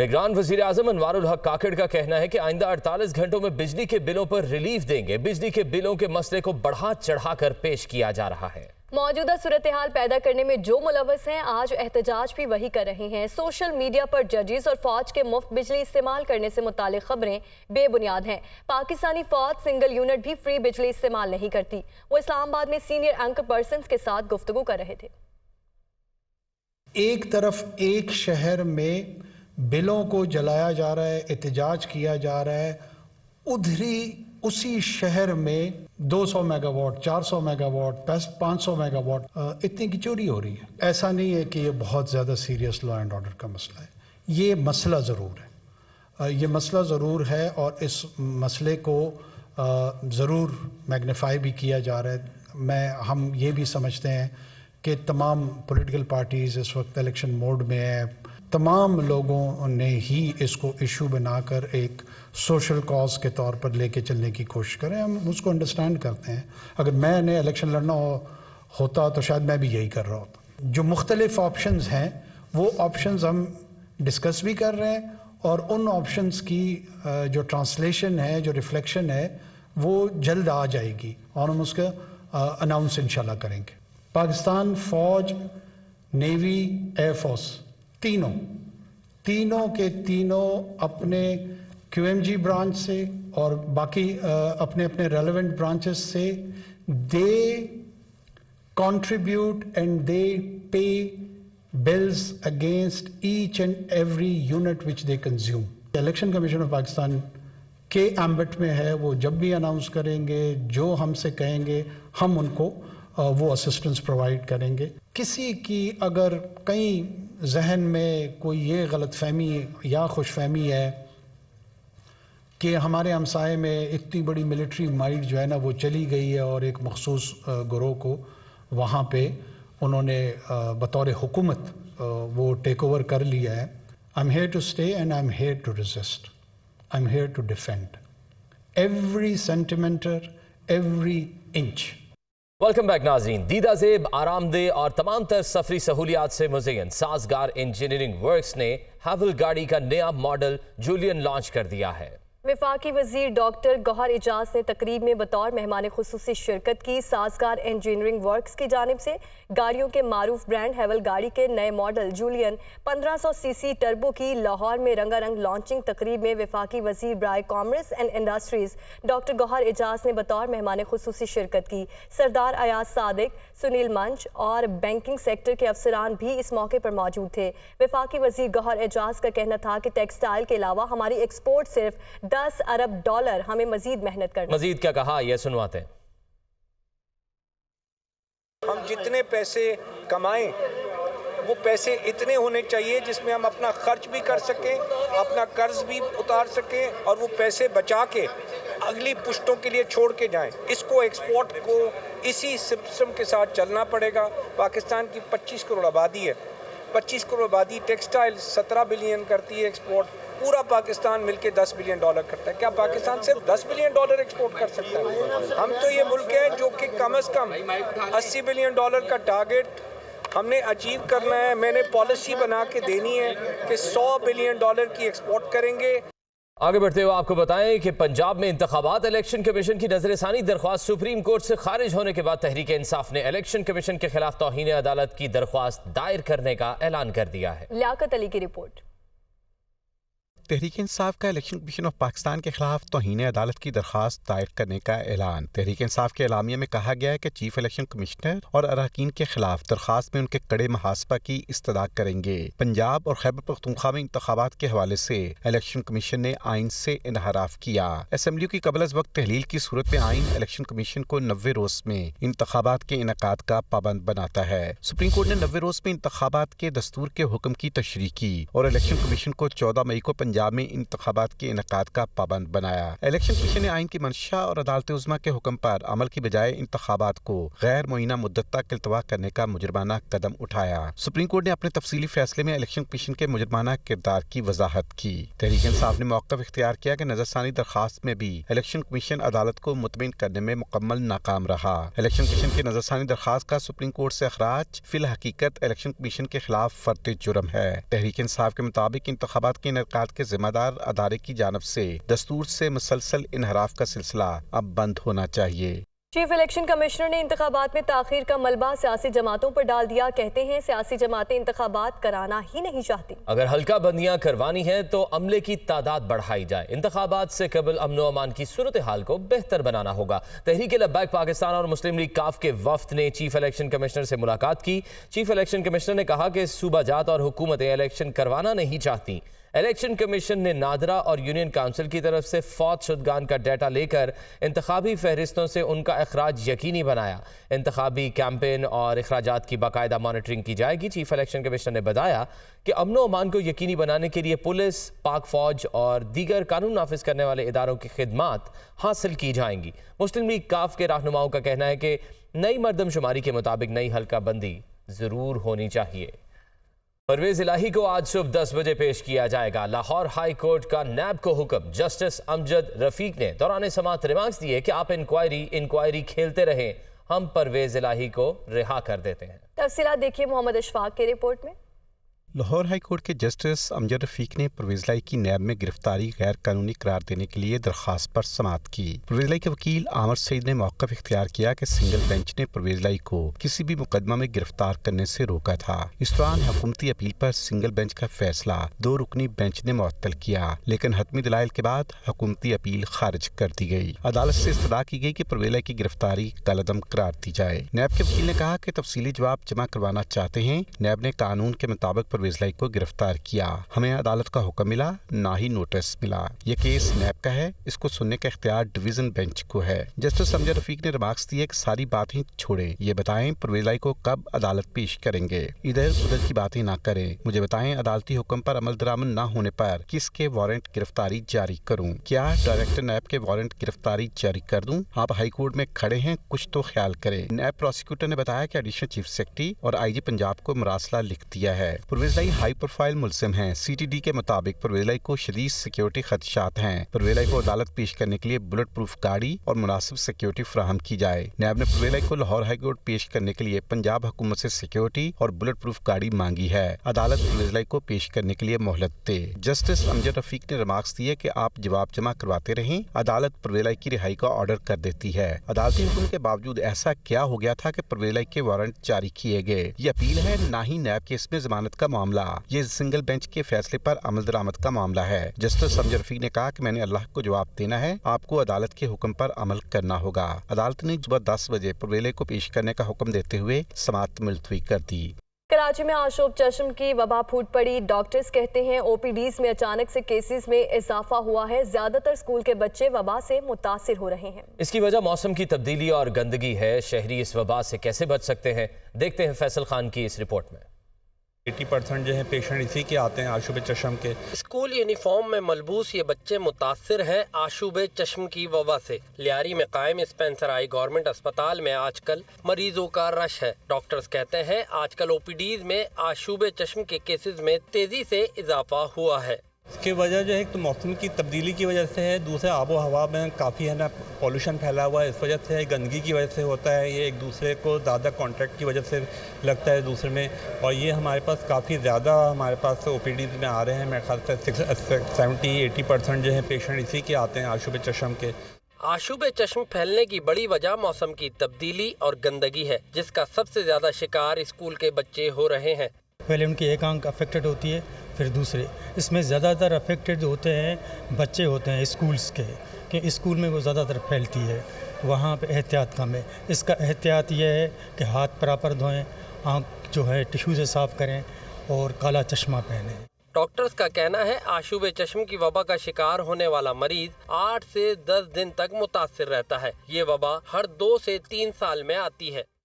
निगरान वजीर अजम अनवर हक काकड़ का कहना है कि आइंदा 48 घंटों में बिजली के बिलों पर रिलीफ देंगे बिजली के बिलों के मसले को बढ़ा चढ़ा कर पेश किया जा रहा है मौजूदा सूरत हाल पैदा करने में जो मुलवस हैं आज एहतजाज भी वही कर रहे हैं सोशल मीडिया पर जजेस और फौज के मुफ्त बिजली इस्तेमाल करने से मुतल खबरें बेबुनियाद हैं पाकिस्तानी फौज सिंगल यूनिट भी फ्री बिजली इस्तेमाल नहीं करती वो इस्लामाबाद में सीनियर एंकर पर्सन के साथ गुफ्तु कर रहे थे एक तरफ एक शहर में बिलों को जलाया जा रहा है एहतजाज किया जा रहा है उधरी उसी शहर में 200 मेगावाट 400 मेगावाट 500 मेगावाट इतनी की चोरी हो रही है ऐसा नहीं है कि ये बहुत ज़्यादा सीरियस लॉ एंड ऑर्डर का मसला है ये मसला ज़रूर है ये मसला ज़रूर है और इस मसले को ज़रूर मैग्नीफाई भी किया जा रहा है मैं हम ये भी समझते हैं कि तमाम पॉलिटिकल पार्टीज़ इस वक्त इलेक्शन मोड में है तमाम लोगों ने ही इसको इशू बनाकर एक सोशल कॉज के तौर पर लेके चलने की कोशिश करें हम उसको अंडरस्टैंड करते हैं अगर मैंने इलेक्शन लड़ना हो, होता तो शायद मैं भी यही कर रहा होता जो मुख्तलिफ ऑप्शन हैं वो ऑप्शन हम डिस्कस भी कर रहे हैं और उन ऑप्शन की जो ट्रांसलेशन है जो रिफ्लेक्शन है वो जल्द आ जाएगी और हम उसका अनाउंस इंशाल्लाह करेंगे पाकिस्तान फ़ौज नेवी एयरफोर्स तीनों तीनों के तीनों अपने क्यूएमजी ब्रांच से और बाकी अपने अपने रेलेवेंट ब्रांचेस से दे contribute and they pay bills against each and every unit which they consume election commission of Pakistan के एम्बिट में है वो जब भी अनाउंस करेंगे जो हमसे कहेंगे हम उनको वो असिस्टेंस प्रोवाइड करेंगे किसी की अगर कई जहन में कोई ये गलत फहमी या खुश फहमी है कि हमारे हमसाए में इतनी बड़ी मिलिट्री माइट जो है ना वो चली गई है और एक मखसूस ग्रोह को वहाँ पे उन्होंने बतौर हुकूमत वो टेक ओवर कर लिया है I'm here to stay and I'm here to resist I'm here to defend every centimetre every inch welcome back नाजीन दीदा जेब आरामदेह और तमाम तर सफरी सहूलियात से मुजयन साजगार इंजीनियरिंग वर्क्स ने हैवल गाड़ी का नया मॉडल जूलियन लॉन्च कर दिया है विफाकी वजीर डॉक्टर गौहर एजाज ने तकरीब में बतौर मेहमान खसूस शिरकत की साजगार इंजीनियरिंग वर्कस की जानब से गाड़ियों के मारूफ ब्रांड हैवल गाड़ी के नए मॉडल जूलियन 1500 सीसी टर्बो की लाहौर में रंगारंग लॉन्चिंग तकरीब में विफाकी वजीर ब्राय commerce and industries doctor Gauhar Ejaz ने बतौर मेहमान खसूस शिरकत की सरदार अयाज सादिक सुनील मंच और बैंकिंग सेक्टर के अफसरान भी इस मौके पर मौजूद थे विफाकी वजीर गौहर एजाज का कहना था कि टेक्सटाइल के अलावा हमारी एक्सपोर्ट सिर्फ दस अरब डॉलर हमें मजीद मेहनत करना मजीद क्या कहा यह सुनवाते हैं हम जितने पैसे कमाएं वो पैसे इतने होने चाहिए जिसमें हम अपना खर्च भी कर सकें अपना कर्ज भी उतार सकें और वो पैसे बचा के अगली पुश्तों के लिए छोड़ के जाएं इसको एक्सपोर्ट को इसी सिस्टम के साथ चलना पड़ेगा पाकिस्तान की 25 करोड़ आबादी है 25 करोड़ आबादी टेक्सटाइल 17 बिलियन करती है एक्सपोर्ट पूरा पाकिस्तान मिलके 10 बिलियन डॉलर करता है क्या पाकिस्तान सिर्फ 10 बिलियन डॉलर एक्सपोर्ट कर सकता है हम तो ये मुल्क है जो कि कम अज़ कम 80 बिलियन डॉलर का टारगेट हमने अचीव करना है मैंने पॉलिसी बना के देनी है कि 100 बिलियन डॉलर की एक्सपोर्ट करेंगे आगे बढ़ते हुए आपको बताएं कि पंजाब में इंतबात इलेक्शन कमीशन की नजरसानी दरख्वास्त सुप्रीम कोर्ट से खारिज होने के बाद तहरीक इंसाफ ने इलेक्शन कमीशन के खिलाफ तोहन अदालत की दरख्वास्त दायर करने का ऐलान कर दिया है लियाकत अली की रिपोर्ट तहरीक इंसाफ का इलेक्शन कमीशन ऑफ पाकिस्तान के खिलाफ तोहन अदालत की दरख्वास्त दायर करने का ऐलान तहरीक इंसाफ के अलामिया में कहा गया है कि चीफ इलेक्शन कमिश्नर और अरकान के खिलाफ दरख्वास्त में उनके कड़े महासपा की इस्तदा करेंगे पंजाब और खैबर पख्तूनखा में इंतबात के हवाले से इलेक्शन कमीशन ने आइन से इनहराफ किया असम्बली की कबल वक्त तहलील की सूरत में आइन इलेक्शन कमीशन को नबे रोज में इंतबात के इनका का पाबंद बनाता है सुप्रीम कोर्ट ने नबे रोज में इंतबात के दस्तूर के हुक्म की तशरी की और इलेक्शन कमीशन को चौदह मई को पंजाब पंजाब में इंतबात के इनका का पाबंद बनाया इलेक्शन कमीशन ने आइन की मंशा और अदालत उजमा के हुक्म पर अमल की बजाय इंतबात को गैर मुइना मुद्दत तक अल्तवा करने का मुजरमाना कदम उठाया सुप्रीम कोर्ट ने अपने तफसीली फैसले में इलेक्शन कमीशन के मुजरमाना किरदार की वजाहत की तहरीक इंसाफ ने मौकफ इख्तियार किया कि नजरसानी दरखास्त में भी इलेक्शन कमीशन अदालत को मुतमिन करने में मुकम्मल नाकाम रहा इलेक्शन कमीशन की नजरसानी दरखास्त का सुप्रीम कोर्ट से अखराज फिल हकीकत इलेक्शन कमीशन के खिलाफ फर्ते जुर्म है तहरीक इंसाफ के मुताबिक इंतबात के इनका के जिम्मेदार अदारे की जानब से दस्तूर से मुसलसल इनहराफ का सिलसिला अब बंद होना चाहिए चीफ इलेक्शन कमिश्नर ने इंतबात में तखिर का मलबा सियासी जमातों पर डाल दिया कहते हैं सियासी जमातें इंतबात कराना ही नहीं चाहती अगर हल्का बंदियां करवानी है तो अमले की तादाद बढ़ाई जाए इंतबात से कबल अमनो अमान की सूरत हाल को बेहतर बनाना होगा तहरीक लब्बैक पाकिस्तान और मुस्लिम लीग काफ के वफ्त ने चीफ इलेक्शन कमिश्नर से मुलाकात की चीफ इलेक्शन कमिश्नर ने कहा कि जात और हुकूमतें इलेक्शन करवाना नहीं चाहती इलेक्शन कमीशन ने नादरा और यूनियन काउंसिल की तरफ से फौत शुदगान का डाटा लेकर इंतबी फहरिस्तों से उनका अखराज यकीनी बनाया इंतबी कैंपेन और अखराज की बाकायदा मॉनिटरिंग की जाएगी चीफ इलेक्शन कमीशन ने बताया कि अमनो अमान को यकीनी बनाने के लिए पुलिस पाक फौज और दीगर कानून नाफिज करने वाले इदारों की खदमात हासिल की जाएंगी मुस्लिम लीग काफ के रहनुमाओं का कहना है कि नई मरदमशुमारी के मुताबिक नई हल्का बंदी ज़रूर होनी चाहिए परवेज इलाही को आज सुबह दस बजे पेश किया जाएगा लाहौर हाई कोर्ट का नैब को हुक्म जस्टिस अमजद रफीक ने दौरान समात रिमार्क्स दिए कि आप इंक्वायरी इंक्वायरी खेलते रहें हम परवेज इलाही को रिहा कर देते हैं तफसी देखिए मोहम्मद अशफाक की रिपोर्ट में लाहौर हाई कोर्ट के जस्टिस अमजद रफीक ने प्रवेजलाई की नैब में गिरफ्तारी गैर कानूनी करार देने के लिए दरखास्त पर समाप्त की प्रवेजलाई के वकील आमर सईद ने मौकफ इख्तियार किया कि सिंगल बेंच ने प्रवेजलाई को किसी भी मुकदमा में गिरफ्तार करने से रोका था इस दौरान हुकूमती अपील पर सिंगल बेंच का फैसला दो रुकनी बेंच ने मअतल किया लेकिन हतमी दलाइल के बाद हुकूमती अपील खारिज कर दी गयी अदालत ऐसी इस्तः की गयी की परवेजलाई की गिरफ्तारी कलदम करार दी जाए नैब के वकील ने कहा की तफसीली जवाब जमा करवाना चाहते हैं नैब ने कानून के मुताबिक परवेज लाइक को गिरफ्तार किया हमें अदालत का हुक्म मिला ना ही नोटिस मिला ये केस नैब का है इसको सुनने का इख्तियार डिवीजन बेंच को है जस्टिस समझा रफीक ने रिमार्क दिए की सारी बातें छोड़े ये बताएं परवेज लाई को कब अदालत पेश करेंगे इधर उधर की बातें ना करें मुझे बताएं अदालती हुक्म पर अमल दरामद न होने पर किसके वारंट गिरफ्तारी जारी करूं क्या डायरेक्टर नैब के वारंट गिरफ्तारी जारी कर दूं आप हाई कोर्ट में खड़े हैं कुछ तो ख्याल करें नैब प्रोसिक्यूटर ने बताया की एडिशनल चीफ सेक्रेटरी और आई जी पंजाब को मरासला लिख दिया है परवेजलाई हाई प्रोफाइल सी हैं सीटीडी के मुताबिक परवेजलाई को शदीद सिक्योरिटी खदशात हैं परवेजलाई को अदालत पेश करने के लिए बुलेट प्रूफ गाड़ी और मुनासिब सिक्योरिटी फ्राहम की जाए नैब ने परवेजलाई को लाहौर हाईकोर्ट पेश करने के लिए पंजाब हुकूमत ऐसी सिक्योरिटी और बुलेट प्रूफ गाड़ी मांगी है अदालत परवेजलाई को पेश करने के लिए मोहलत दे जस्टिस अमजद रफीक ने रिमार्क दिए की आप जवाब जमा करवाते रहे अदालत परवेलाई की रिहाई का ऑर्डर कर देती है अदालती हुक्म के बावजूद ऐसा क्या हो गया था की परवेलाई के वारंट जारी किए गए ये अपील है ना ही नैब के इसमें जमानत का मामला ये सिंगल बेंच के फैसले पर अमल दरामद का मामला है जस्टिस समझ रफीक ने कहा कि मैंने अल्लाह को जवाब देना है आपको अदालत के हुक्म पर अमल करना होगा अदालत ने सुबह दस बजे पवेले को पेश करने का हुक्म देते हुए समाप्त मुलतवी कर दी कराची में अशोक चश्म की वबा फूट पड़ी डॉक्टर्स कहते हैं ओपीडीज में अचानक से केसेस में इजाफा हुआ है ज्यादातर स्कूल के बच्चे वबा से मुतासर हो रहे हैं इसकी वजह मौसम की तब्दीली और गंदगी है शहरी इस वबा से कैसे बच सकते हैं देखते हैं फैसल खान की इस रिपोर्ट में एटी परसेंट जो है पेशेंट इसी के आते हैं आशुब चश्म के स्कूल यूनिफॉर्म में मलबूस ये बच्चे मुतासर हैं आशुब चश्म की वबा से लियारी में कायम स्पेंसर आई गवर्नमेंट अस्पताल में आजकल मरीजों का रश है डॉक्टर्स कहते हैं आजकल ओपीडीज में आशुब चश्म के केसेस में तेजी से इजाफा हुआ है इसके वजह जो है एक तो मौसम की तब्दीली की वजह से है दूसरे आबो हवा में काफ़ी है ना पॉल्यूशन फैला हुआ है इस वजह से गंदगी की वजह से होता है ये एक दूसरे को ज़्यादा कॉन्ट्रैक्ट की वजह से लगता है दूसरे में और ये हमारे पास काफ़ी ज़्यादा हमारे पास ओ में आ रहे हैं मेरे ख्याल से सेवेंटी एटी परसेंट जो है पेशेंट इसी के आते हैं आशुब चशम के आशुब चश्म फैलने की बड़ी वजह मौसम की तब्दीली और गंदगी है जिसका सबसे ज़्यादा शिकार स्कूल के बच्चे हो रहे हैं पहले उनकी एक आंख अफेक्टेड होती है फिर दूसरे इसमें ज़्यादातर अफेक्टेड जो होते हैं बच्चे होते हैं स्कूल्स के कि स्कूल में वो ज़्यादातर फैलती है वहाँ पे एहतियात कम है इसका एहतियात यह है कि हाथ प्रॉपर धोएं आँख जो है टिशू से साफ़ करें और काला चश्मा पहने डॉक्टर्स का कहना है आशुब चश्म की वबा का शिकार होने वाला मरीज आठ से दस दिन तक मुतासर रहता है ये वबा हर दो से तीन साल में आती है